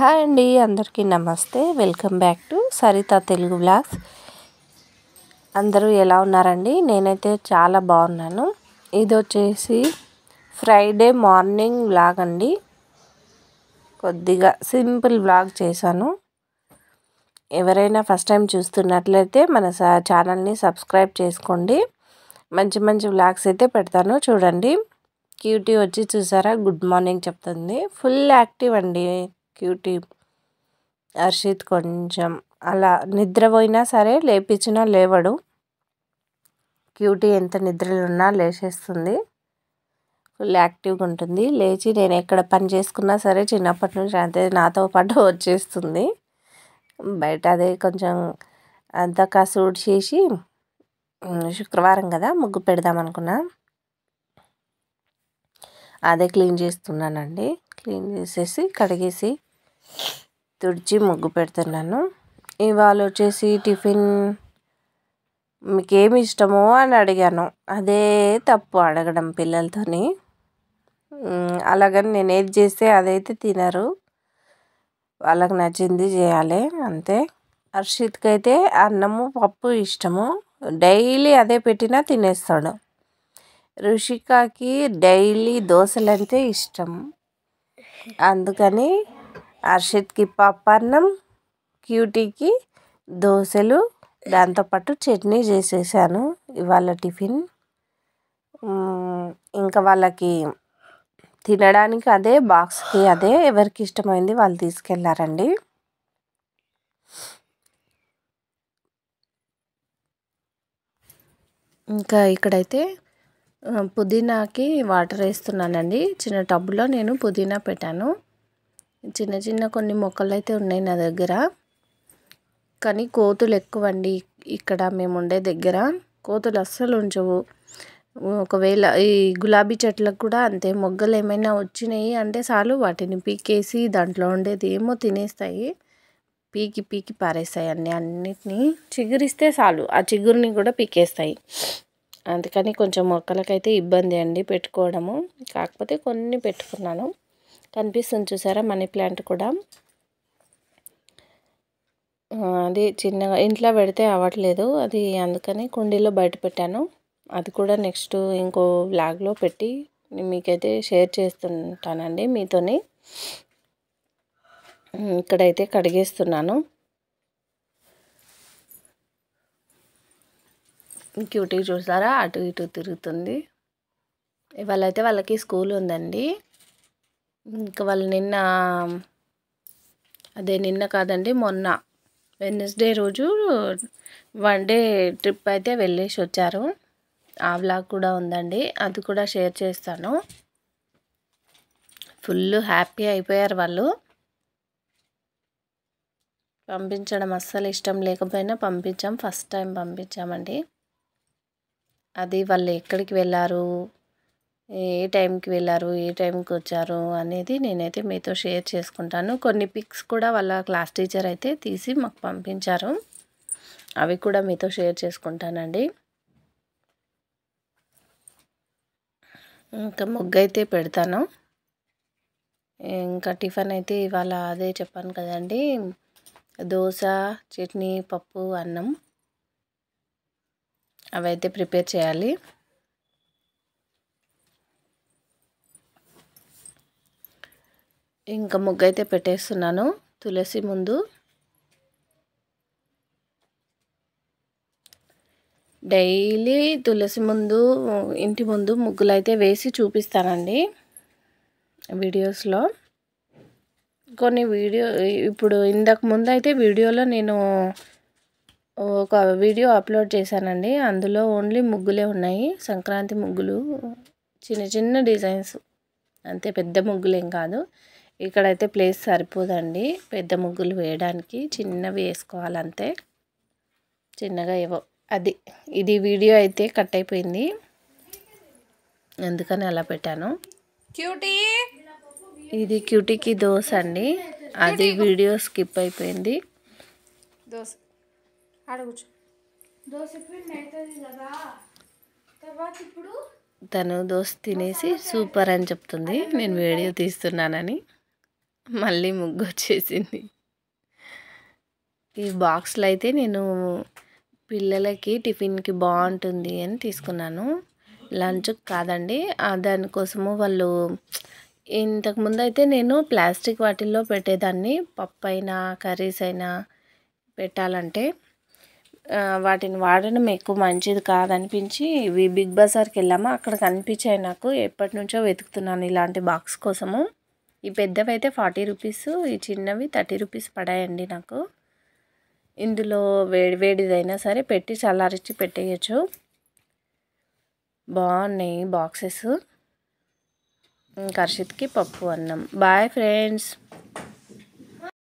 hi అండి అందరికీ నమస్తే welcome back to Sarita Telugu blogs అందరూ ఎలా ఉన్నారండి నేనైతే చాలా బాగున్నాను ఇది వచ్చేసి ఫ్రైడే మార్నింగ్ బ్లాగ్ అండి కొద్దిగా సింపుల్ బ్లాగ్ చేశాను ఎవరైనా ఫస్ట్ టైం చూస్తున్నట్లయితే మన ఛానల్ని సబ్స్క్రైబ్ చేసుకోండి మంచి మంచి బ్లాగ్స్ అయితే పెడతాను చూడండి క్యూటీ వచ్చి చూసారా గుడ్ మార్నింగ్ చెప్తుంది ఫుల్ యాక్టివ్ అండి క్యూటీ హర్షిత్ కొంచెం అలా నిద్రపోయినా సరే లేపించినా లేవడు క్యూటీ ఎంత నిద్రలో ఉన్నా లేచేస్తుంది ఫుల్ యాక్టివ్గా ఉంటుంది లేచి నేను ఎక్కడ పని చేసుకున్నా సరే చిన్నప్పటి నుంచి అంతే నాతో పాటు వచ్చేస్తుంది బయట అదే కొంచెం అంతా కసూడ్ చేసి శుక్రవారం కదా ముగ్గు పెడదాం అనుకున్నా అదే క్లీన్ చేస్తున్నానండి క్లీన్ చేసేసి కడిగేసి తుడిచి ముగ్గు పెడుతున్నాను ఇవాళ వచ్చేసి టిఫిన్ మీకు ఏమి ఇష్టమో అని అడిగాను అదే తప్పు అడగడం పిల్లలతోని అలాగని నేను ఏది చేస్తే అదైతే తినరు వాళ్ళకి నచ్చింది చేయాలి అంతే హర్షిత్కి అయితే అన్నము పప్పు ఇష్టము డైలీ అదే పెట్టినా తినేస్తాడు రుషికాకి డైలీ దోశలంటే ఇష్టం అందుకని అర్షిత్కి పప్పన్నం క్యూటీకి దోశలు దాంతోపాటు చట్నీ చేసేసాను ఇవాళ టిఫిన్ ఇంకా వాళ్ళకి తినడానికి అదే బాక్స్కి అదే ఎవరికి ఇష్టమైంది వాళ్ళు తీసుకెళ్ళారండి ఇంకా ఇక్కడైతే పుదీనాకి వాటర్ వేస్తున్నానండి చిన్న టబ్లో నేను పుదీనా పెట్టాను చిన్న చిన్న కొన్ని మొక్కలు అయితే ఉన్నాయి నా దగ్గర కానీ కోతులు ఎక్కువండి ఇక్కడ మేము ఉండే దగ్గర కోతులు అస్సలు ఉంచవు ఒకవేళ ఈ గులాబీ చెట్లకు కూడా అంతే మొగ్గలు ఏమైనా వచ్చినాయి అంటే చాలు వాటిని పీకేసి దాంట్లో ఉండేది ఏమో తినేస్తాయి పీకి పీకి పారేస్తాయి అన్నీ అన్నిటినీ చిగురిస్తే చాలు ఆ చిగురిని కూడా పీకేస్తాయి అందుకని కొంచెం మొక్కలకైతే ఇబ్బంది అండి పెట్టుకోవడము కాకపోతే కొన్ని పెట్టుకున్నాను కనిపిస్తుంది చూసారా మనీ ప్లాంట్ కూడా అది చిన్నగా ఇంట్లో పెడితే అవ్వట్లేదు అది అందుకని కుండీలో బయట పెట్టాను అది కూడా నెక్స్ట్ ఇంకో బ్లాగ్లో పెట్టి మీకైతే షేర్ చేస్తుంటానండి మీతోని ఇక్కడైతే కడిగేస్తున్నాను క్యూటీ చూసారా అటు ఇటు తిరుగుతుంది ఇవాళ అయితే వాళ్ళకి స్కూల్ ఉందండి ఇంకా వాళ్ళు నిన్న అదే నిన్న కాదండి మొన్న వెన్నెస్డే రోజు వన్ డే ట్రిప్ అయితే వెళ్ళేసి వచ్చారు ఆ వ్లాగ్ కూడా ఉందండి అది కూడా షేర్ చేస్తాను ఫుల్ హ్యాపీ అయిపోయారు వాళ్ళు పంపించడం అస్సలు ఇష్టం లేకపోయినా పంపించాం ఫస్ట్ టైం పంపించామండి అది వాళ్ళు ఎక్కడికి వెళ్ళారు ఏ టైంకి వెళ్ళారు ఏ టైంకి వచ్చారు అనేది నేనైతే మీతో షేర్ చేసుకుంటాను కొన్ని పిక్స్ కూడా వాళ్ళ క్లాస్ టీచర్ అయితే తీసి మాకు పంపించారు అవి కూడా మీతో షేర్ చేసుకుంటానండి ఇంకా ముగ్గు అయితే పెడతాను ఇంకా టిఫన్ అయితే ఇవాళ అదే చెప్పాను కదండి దోశ చట్నీ పప్పు అన్నం అవైతే ప్రిపేర్ చేయాలి ఇంకా ముగ్గు అయితే పెట్టేస్తున్నాను తులసి ముందు డైలీ తులసి ముందు ఇంటి ముందు ముగ్గులు అయితే వేసి చూపిస్తానండి వీడియోస్లో కొన్ని వీడియో ఇప్పుడు ఇంతకు ముందు అయితే వీడియోలో నేను ఒక వీడియో అప్లోడ్ చేశానండి అందులో ఓన్లీ ముగ్గులే ఉన్నాయి సంక్రాంతి ముగ్గులు చిన్న చిన్న డిజైన్స్ అంతే పెద్ద ముగ్గులేం కాదు ఇక్కడైతే ప్లేస్ సరిపోదండి పెద్ద ముగ్గులు వేయడానికి చిన్నవి వేసుకోవాలంతే చిన్నగా ఏవో అది ఇది వీడియో అయితే కట్ అయిపోయింది అందుకని అలా పెట్టాను క్యూటీ ఇది క్యూటీకి దోశ అండి అది వీడియో స్కిప్ అయిపోయింది దోశ తను దోశ తినేసి సూపర్ అని చెప్తుంది నేను వీడియో తీస్తున్నానని మళ్ళీ ముగ్గు వచ్చేసింది ఈ బాక్స్లో అయితే నేను పిల్లలకి టిఫిన్కి బాగుంటుంది అని తీసుకున్నాను లంచ్ కాదండి దానికోసము వాళ్ళు ఇంతకుముందు అయితే నేను ప్లాస్టిక్ వాటిల్లో పెట్టేదాన్ని పప్పు అయినా కర్రీస్ అయినా పెట్టాలంటే వాటిని వాడడం ఎక్కువ మంచిది కాదనిపించి ఇవి బిగ్ బజార్కి వెళ్ళాము అక్కడ కనిపించాయి నాకు ఎప్పటి నుంచో వెతుకుతున్నాను ఇలాంటి బాక్స్ కోసము ఈ పెద్దవి అయితే ఫార్టీ రూపీస్ ఈ చిన్నవి థర్టీ రూపీస్ పడాయండి నాకు ఇందులో వేడి వేడిదైనా సరే పెట్టి చల్లారించి పెట్టేయచ్చు బాగున్నాయి బాక్సెస్ కర్షిత్కి పప్పు అన్నం బాయ్ ఫ్రెండ్స్